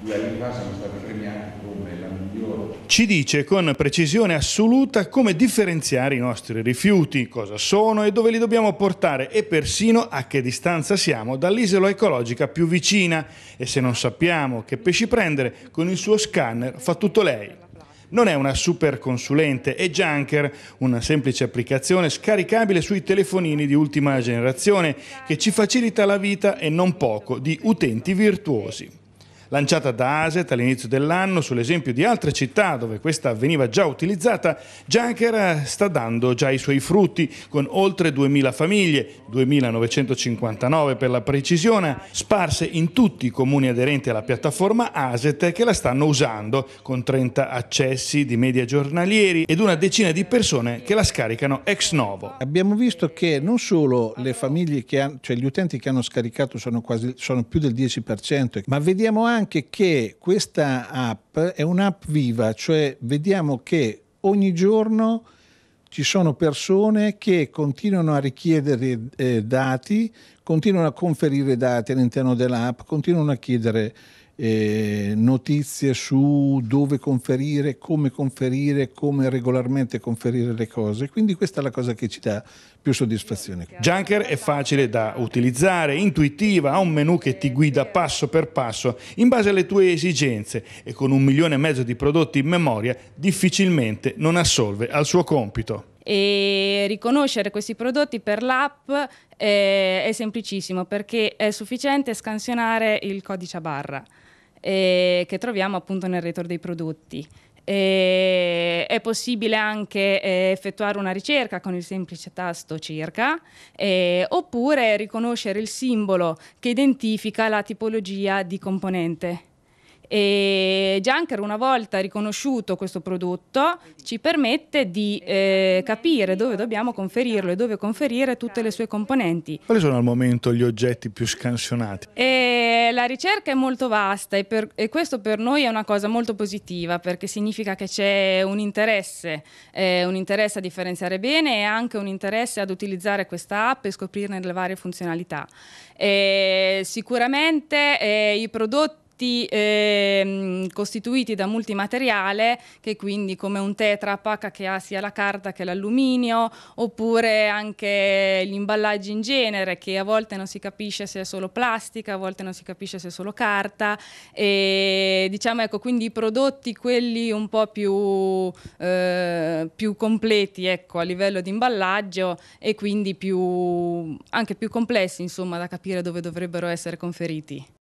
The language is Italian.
due anni fa sono stati premiati come la migliore. Ci dice con precisione assoluta come differenziare i nostri rifiuti, cosa sono e dove li dobbiamo portare e persino a che distanza siamo dall'isola ecologica più vicina e se non sappiamo che pesci prendere con il suo scanner fa tutto lei. Non è una super consulente, è Junker, una semplice applicazione scaricabile sui telefonini di ultima generazione che ci facilita la vita e non poco di utenti virtuosi. Lanciata da Aset all'inizio dell'anno sull'esempio di altre città dove questa veniva già utilizzata, Junker sta dando già i suoi frutti con oltre 2.000 famiglie, 2.959 per la precisione, sparse in tutti i comuni aderenti alla piattaforma Aset che la stanno usando con 30 accessi di media giornalieri ed una decina di persone che la scaricano ex novo. Abbiamo visto che non solo le famiglie che hanno, cioè gli utenti che hanno scaricato sono, quasi, sono più del 10%, ma vediamo anche anche che questa app è un'app viva, cioè vediamo che ogni giorno ci sono persone che continuano a richiedere eh, dati, continuano a conferire dati all'interno dell'app, continuano a chiedere eh, notizie su dove conferire, come conferire, come regolarmente conferire le cose. Quindi questa è la cosa che ci dà più soddisfazione. Junker è facile da utilizzare, intuitiva, ha un menu che ti guida passo per passo in base alle tue esigenze e con un milione e mezzo di prodotti in memoria difficilmente non assolve al suo compito e riconoscere questi prodotti per l'app eh, è semplicissimo perché è sufficiente scansionare il codice a barra eh, che troviamo appunto nel retor dei prodotti. Eh, è possibile anche eh, effettuare una ricerca con il semplice tasto circa eh, oppure riconoscere il simbolo che identifica la tipologia di componente. E Junker una volta riconosciuto questo prodotto ci permette di eh, capire dove dobbiamo conferirlo e dove conferire tutte le sue componenti. Quali sono al momento gli oggetti più scansionati? E la ricerca è molto vasta e, per, e, questo per noi è una cosa molto positiva perché significa che c'è un interesse, eh, un interesse a differenziare bene e anche un interesse ad utilizzare questa app e scoprirne le varie funzionalità. E sicuramente eh, i prodotti tutti eh, costituiti da multimateriale che quindi come un tetrapack che ha sia la carta che l'alluminio oppure anche gli imballaggi in genere che a volte non si capisce se è solo plastica, a volte non si capisce se è solo carta e diciamo ecco quindi i prodotti quelli un po' più, eh, più completi ecco, a livello di imballaggio e quindi più, anche più complessi insomma da capire dove dovrebbero essere conferiti.